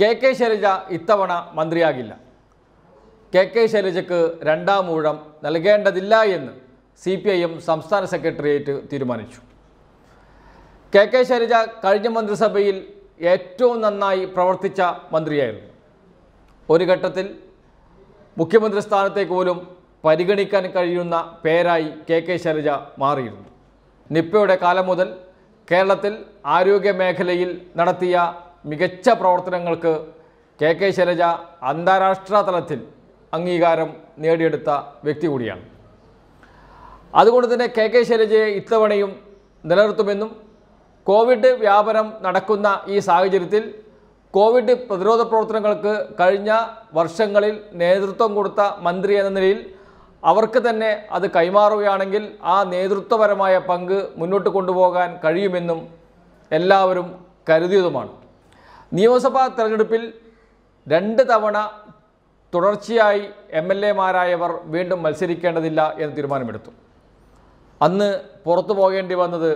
K K Shailaja ഇത്തവണ മന്ത്രിയാകില്ല K K ശൈലജയ്ക്ക് രണ്ടാം ഊഴം നൽകേണ്ടതില്ല എന്ന് സി പി ഐ എം സംസ്ഥാന സെക്രട്ടേറിയറ്റ് തീരുമാനിച്ചു കെ കെ ശൈലജ കഴിഞ്ഞ മന്ത്രിസഭയിൽ ഏറ്റവും നന്നായി പ്രവർത്തിച്ച മന്ത്രിയായിരുന്നു ഒരു ഘട്ടത്തിൽ മുഖ്യമന്ത്രി സ്ഥാനത്തേക്ക് പോലും പരിഗണിക്കാൻ കഴിയുന്ന പേരായി കെ കെ ശൈലജ മാറിയിരുന്നു നിപ്പയുടെ കാലം മുതൽ കേരളത്തിൽ ആരോഗ്യ മേഖലയിൽ നടത്തിയ മികച്ച പ്രവർത്തനങ്ങൾക്ക് കെ കെ ശൈലജ അന്താരാഷ്ട്ര തലത്തിൽ അംഗീകാരം നേടിയെടുത്ത വ്യക്തി കൂടിയാണ് അതുകൊണ്ട് തന്നെ കെ കെ ശൈലജയെ ഇത്തവണയും നിലനിർത്തുമെന്നും കോവിഡ് വ്യാപനം നടക്കുന്ന ഈ സാഹചര്യത്തിൽ കോവിഡ് പ്രതിരോധ പ്രവർത്തനങ്ങൾക്ക് കഴിഞ്ഞ വർഷങ്ങളിൽ നേതൃത്വം കൊടുത്ത മന്ത്രി എന്ന നിലയിൽ അവർക്ക് തന്നെ അത് കൈമാറുകയാണെങ്കിൽ ആ നേതൃത്വപരമായ പങ്ക് മുന്നോട്ട് കൊണ്ടുപോകാൻ കഴിയുമെന്നും എല്ലാവരും കരുതിയതുമാണ് നിയമസഭാ തെരഞ്ഞെടുപ്പിൽ രണ്ട് തവണ തുടർച്ചയായി എം എൽ എമാരായവർ വീണ്ടും മത്സരിക്കേണ്ടതില്ല എന്ന് തീരുമാനമെടുത്തു അന്ന് പുറത്തു പോകേണ്ടി വന്നത്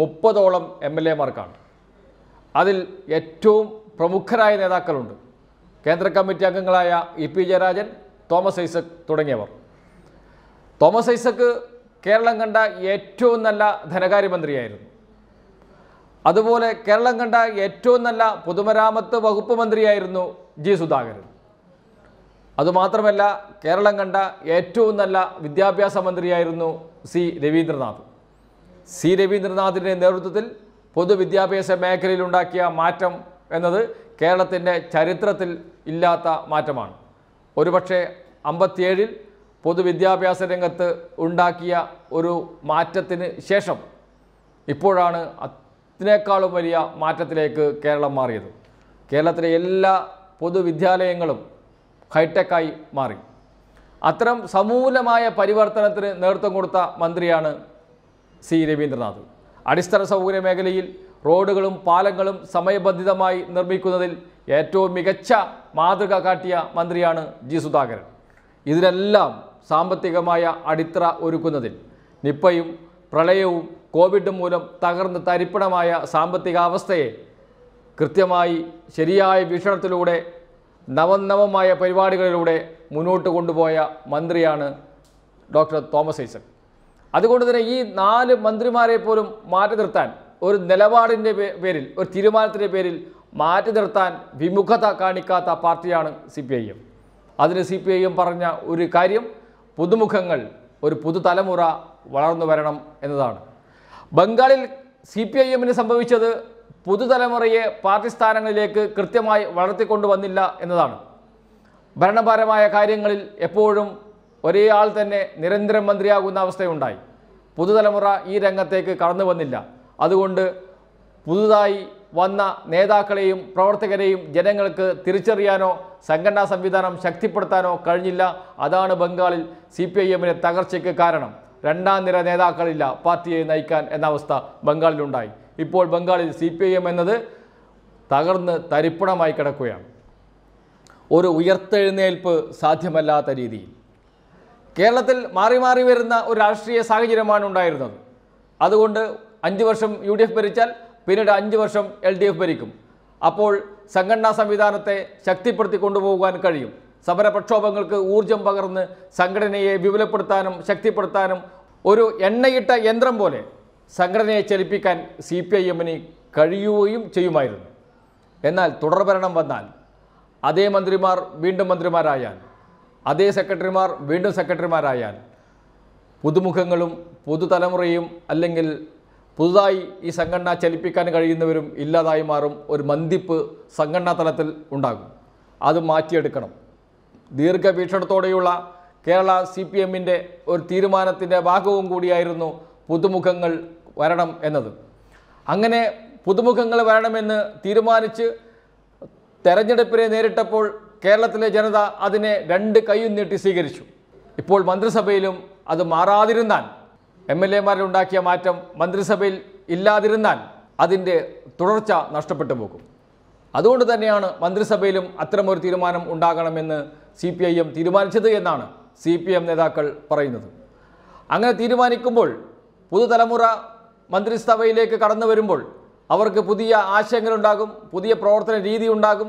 മുപ്പതോളം എം എൽ എമാർക്കാണ് അതിൽ ഏറ്റവും പ്രമുഖരായ നേതാക്കളുണ്ട് കേന്ദ്ര കമ്മിറ്റി അംഗങ്ങളായ ഇ പി ജയരാജൻ തോമസ് ഐസക് തുടങ്ങിയവർ തോമസ് ഐസക് കേരളം കണ്ട ഏറ്റവും നല്ല ധനകാര്യമന്ത്രിയായിരുന്നു അതുപോലെ കേരളം കണ്ട ഏറ്റവും നല്ല പൊതുമരാമത്ത് വകുപ്പ് മന്ത്രിയായിരുന്നു ജി സുധാകരൻ അതുമാത്രമല്ല കേരളം കണ്ട ഏറ്റവും നല്ല വിദ്യാഭ്യാസ മന്ത്രിയായിരുന്നു സി രവീന്ദ്രനാഥ് സി രവീന്ദ്രനാഥിൻ്റെ നേതൃത്വത്തിൽ പൊതുവിദ്യാഭ്യാസ മേഖലയിലുണ്ടാക്കിയ മാറ്റം എന്നത് കേരളത്തിൻ്റെ ചരിത്രത്തിൽ ഇല്ലാത്ത മാറ്റമാണ് ഒരുപക്ഷെ അമ്പത്തിയേഴിൽ പൊതുവിദ്യാഭ്യാസ രംഗത്ത് ഉണ്ടാക്കിയ ഒരു മാറ്റത്തിന് ശേഷം ഇപ്പോഴാണ് ഇതിനേക്കാളും വലിയ മാറ്റത്തിലേക്ക് കേരളം മാറിയത് കേരളത്തിലെ എല്ലാ പൊതുവിദ്യാലയങ്ങളും ഹൈടെക്കായി മാറി അത്തരം സമൂലമായ പരിവർത്തനത്തിന് നേതൃത്വം കൊടുത്ത മന്ത്രിയാണ് സി രവീന്ദ്രനാഥ് അടിസ്ഥാന സൗകര്യ മേഖലയിൽ റോഡുകളും പാലങ്ങളും സമയബന്ധിതമായി നിർമ്മിക്കുന്നതിൽ ഏറ്റവും മികച്ച മാതൃക കാട്ടിയ മന്ത്രിയാണ് ജി സുധാകരൻ ഇതിനെല്ലാം സാമ്പത്തികമായ അടിത്തറ ഒരുക്കുന്നതിൽ നിപ്പയും പ്രളയവും കോവിഡ് മൂലം തകർന്ന് തരിപ്പണമായ സാമ്പത്തികാവസ്ഥയെ കൃത്യമായി ശരിയായ വീക്ഷണത്തിലൂടെ നവനവമായ പരിപാടികളിലൂടെ മുന്നോട്ട് കൊണ്ടുപോയ മന്ത്രിയാണ് ഡോക്ടർ തോമസ് ഐസക് അതുകൊണ്ട് തന്നെ ഈ നാല് മന്ത്രിമാരെ പോലും മാറ്റി നിർത്താൻ ഒരു നിലപാടിൻ്റെ പേരിൽ ഒരു തീരുമാനത്തിൻ്റെ പേരിൽ മാറ്റി നിർത്താൻ വിമുഖത കാണിക്കാത്ത പാർട്ടിയാണ് സി പി ഐ എം അതിന് സി പി ഐ എം പറഞ്ഞ ഒരു കാര്യം പുതുമുഖങ്ങൾ ഒരു പുതുതലമുറ വളർന്നു വരണം എന്നതാണ് ബംഗാളിൽ സി പി ഐ എമ്മിന് സംഭവിച്ചത് പുതുതലമുറയെ പാർട്ടി സ്ഥാനങ്ങളിലേക്ക് കൃത്യമായി വളർത്തിക്കൊണ്ടുവന്നില്ല എന്നതാണ് ഭരണപരമായ കാര്യങ്ങളിൽ എപ്പോഴും ഒരേ ആൾ തന്നെ നിരന്തരം മന്ത്രിയാകുന്ന അവസ്ഥയുണ്ടായി പുതുതലമുറ ഈ രംഗത്തേക്ക് കടന്നു വന്നില്ല അതുകൊണ്ട് പുതുതായി വന്ന നേതാക്കളെയും പ്രവർത്തകരെയും ജനങ്ങൾക്ക് തിരിച്ചറിയാനോ സംഘടനാ സംവിധാനം ശക്തിപ്പെടുത്താനോ കഴിഞ്ഞില്ല അതാണ് ബംഗാളിൽ സി പി ഐ എമ്മിന് തകർച്ചയ്ക്ക് കാരണം രണ്ടാം നിര നേതാക്കളില്ല പാർട്ടിയെ നയിക്കാൻ എന്ന അവസ്ഥ ബംഗാളിലുണ്ടായി ഇപ്പോൾ ബംഗാളിൽ സി പി ഐ എം എന്നത് തകർന്ന് തരിപ്പണമായി കിടക്കുകയാണ് ഒരു ഉയർത്തെഴുന്നേൽപ്പ് സാധ്യമല്ലാത്ത രീതിയിൽ കേരളത്തിൽ മാറി മാറി വരുന്ന ഒരു രാഷ്ട്രീയ സാഹചര്യമാണ് ഉണ്ടായിരുന്നത് അതുകൊണ്ട് അഞ്ച് വർഷം യു ഡി എഫ് ഭരിച്ചാൽ പിന്നീട് അഞ്ച് വർഷം എൽ ഡി എഫ് ഭരിക്കും അപ്പോൾ സംഘടനാ സംവിധാനത്തെ ശക്തിപ്പെടുത്തി കൊണ്ടുപോകാൻ കഴിയും സമര പ്രക്ഷോഭങ്ങൾക്ക് ഊർജം പകർന്ന് സംഘടനയെ വിപുലപ്പെടുത്താനും ശക്തിപ്പെടുത്താനും ഒരു എണ്ണയിട്ട യന്ത്രം പോലെ സംഘടനയെ ചലിപ്പിക്കാൻ സി പി ഐ എമ്മിന് കഴിയുകയും ചെയ്യുമായിരുന്നു എന്നാൽ തുടർഭരണം വന്നാൽ അതേ മന്ത്രിമാർ വീണ്ടും മന്ത്രിമാരായാൽ അതേ സെക്രട്ടറിമാർ വീണ്ടും സെക്രട്ടറിമാരായാൽ പുതുമുഖങ്ങളും പുതുതലമുറയും അല്ലെങ്കിൽ പുതുതായി ഈ സംഘടന ചലിപ്പിക്കാൻ കഴിയുന്നവരും ഇല്ലാതായി മാറും ഒരു മന്തിപ്പ് സംഘടനാ തലത്തിൽ ഉണ്ടാകും അത് മാറ്റിയെടുക്കണം ദീർഘവീക്ഷണത്തോടെയുള്ള കേരള സി പി എമ്മിൻ്റെ ഒരു തീരുമാനത്തിൻ്റെ ഭാഗവും കൂടിയായിരുന്നു പുതുമുഖങ്ങൾ വരണം എന്നത് അങ്ങനെ പുതുമുഖങ്ങൾ വരണമെന്ന് തീരുമാനിച്ച് തെരഞ്ഞെടുപ്പിനെ നേരിട്ടപ്പോൾ കേരളത്തിലെ ജനത അതിനെ രണ്ട് കൈയും നീട്ടി സ്വീകരിച്ചു ഇപ്പോൾ മന്ത്രിസഭയിലും അത് മാറാതിരുന്നാൽ എം എൽ എമാരിലുണ്ടാക്കിയ മാറ്റം മന്ത്രിസഭയിൽ ഇല്ലാതിരുന്നാൽ അതിൻ്റെ തുടർച്ച നഷ്ടപ്പെട്ടു പോകും അതുകൊണ്ട് തന്നെയാണ് മന്ത്രിസഭയിലും അത്തരമൊരു തീരുമാനം ഉണ്ടാകണമെന്ന് സി പി ഐ എം തീരുമാനിച്ചത് എന്നാണ് സി പി എം നേതാക്കൾ പറയുന്നത് അങ്ങനെ തീരുമാനിക്കുമ്പോൾ പുതുതലമുറ മന്ത്രിസഭയിലേക്ക് കടന്നു വരുമ്പോൾ അവർക്ക് പുതിയ ആശയങ്ങളുണ്ടാകും പുതിയ പ്രവർത്തന രീതി ഉണ്ടാകും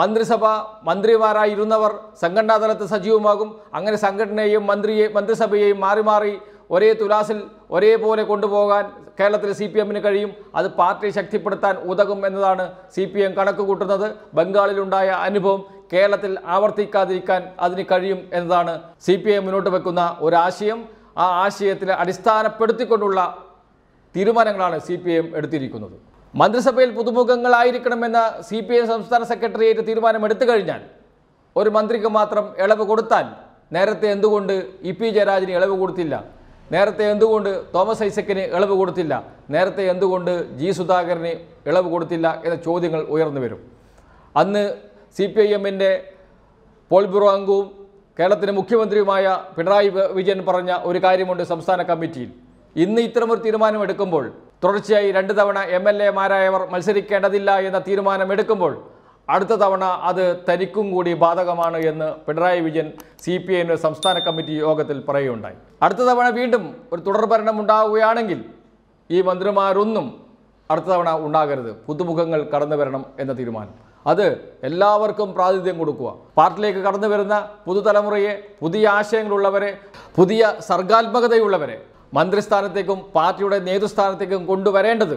മന്ത്രിസഭ മന്ത്രിമാരായിരുന്നവർ സംഘടനാതലത്ത് സജീവമാകും അങ്ങനെ സംഘടനയെയും മന്ത്രിയെ മന്ത്രിസഭയെയും മാറി മാറി ഒരേ തുലാസിൽ ഒരേപോലെ കൊണ്ടുപോകാൻ കേരളത്തിൽ സി പി എമ്മിന് കഴിയും അത് പാർട്ടി ശക്തിപ്പെടുത്താൻ ഉതകും എന്നതാണ് സി പി എം കണക്ക് കൂട്ടുന്നത് ബംഗാളിലുണ്ടായ അനുഭവം കേരളത്തിൽ ആവർത്തിക്കാതിരിക്കാൻ അതിന് കഴിയും എന്നതാണ് സി പി എം മുന്നോട്ട് വെക്കുന്ന ഒരാശയം ആ ആശയത്തിനെ അടിസ്ഥാനപ്പെടുത്തിക്കൊണ്ടുള്ള തീരുമാനങ്ങളാണ് സി പി എം എടുത്തിരിക്കുന്നത് മന്ത്രിസഭയിൽ പുതുമുഖങ്ങളായിരിക്കണമെന്ന സി പി എം സംസ്ഥാന സെക്രട്ടേറിയറ്റ് തീരുമാനമെടുത്തു കഴിഞ്ഞാൽ ഒരു മന്ത്രിക്ക് മാത്രം ഇളവ് കൊടുത്താൽ നേരത്തെ എന്തുകൊണ്ട് ഇ പി ജയരാജന് ഇളവ് കൊടുത്തില്ല നേരത്തെ എന്തുകൊണ്ട് തോമസ് ഐസക്കിന് ഇളവ് കൊടുത്തില്ല നേരത്തെ എന്തുകൊണ്ട് ജി സുധാകരന് ഇളവ് കൊടുത്തില്ല എന്ന ചോദ്യങ്ങൾ ഉയർന്നു വരും അന്ന് സി പി ഐ എമ്മിൻ്റെ പോൾ ബ്യൂറോ അംഗവും കേരളത്തിൻ്റെ മുഖ്യമന്ത്രിയുമായ പിണറായി വിജയൻ പറഞ്ഞ ഒരു കാര്യമുണ്ട് സംസ്ഥാന കമ്മിറ്റിയിൽ ഇന്ന് ഇത്തരമൊരു തീരുമാനം എടുക്കുമ്പോൾ തുടർച്ചയായി രണ്ട് തവണ എം എൽ എമാരായവർ മത്സരിക്കേണ്ടതില്ല എന്ന തീരുമാനം എടുക്കുമ്പോൾ അടുത്ത തവണ അത് തനിക്കും കൂടി ബാധകമാണ് എന്ന് പിണറായി വിജയൻ സി പി ഐൻ്റെ സംസ്ഥാന കമ്മിറ്റി യോഗത്തിൽ പറയുകയുണ്ടായി അടുത്ത തവണ വീണ്ടും ഒരു തുടർ ഭരണം ഉണ്ടാവുകയാണെങ്കിൽ ഈ മന്ത്രിമാരൊന്നും അടുത്ത തവണ ഉണ്ടാകരുത് പുതുമുഖങ്ങൾ കടന്നു വരണം എന്ന തീരുമാനം അത് എല്ലാവർക്കും പ്രാതിനിധ്യം കൊടുക്കുക പാർട്ടിയിലേക്ക് കടന്നു വരുന്ന പുതുതലമുറയെ പുതിയ ആശയങ്ങളുള്ളവരെ പുതിയ സർഗാത്മകതയുള്ളവരെ മന്ത്രിസ്ഥാനത്തേക്കും പാർട്ടിയുടെ നേതൃസ്ഥാനത്തേക്കും കൊണ്ടുവരേണ്ടത്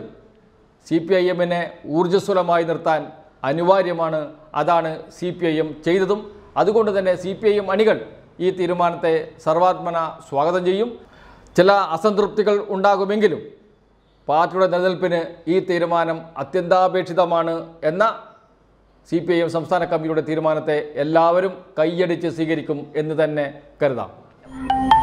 സി പി ഐ എമ്മിനെ ഊർജ്ജസ്വലമായി നിർത്താൻ അനിവാര്യമാണ് അതാണ് സി പി ഐ എം ചെയ്തതും അതുകൊണ്ട് തന്നെ സി പി ഐ എം അണികൾ ഈ തീരുമാനത്തെ സർവാത്മന സ്വാഗതം ചെയ്യും ചില അസംതൃപ്തികൾ ഉണ്ടാകുമെങ്കിലും പാർട്ടിയുടെ നിലനിൽപ്പിന് ഈ തീരുമാനം അത്യന്താപേക്ഷിതമാണ് എന്ന സി പി ഐ എം സംസ്ഥാന കമ്മിറ്റിയുടെ തീരുമാനത്തെ എല്ലാവരും കൈയടിച്ച് സ്വീകരിക്കും എന്ന് തന്നെ കരുതാം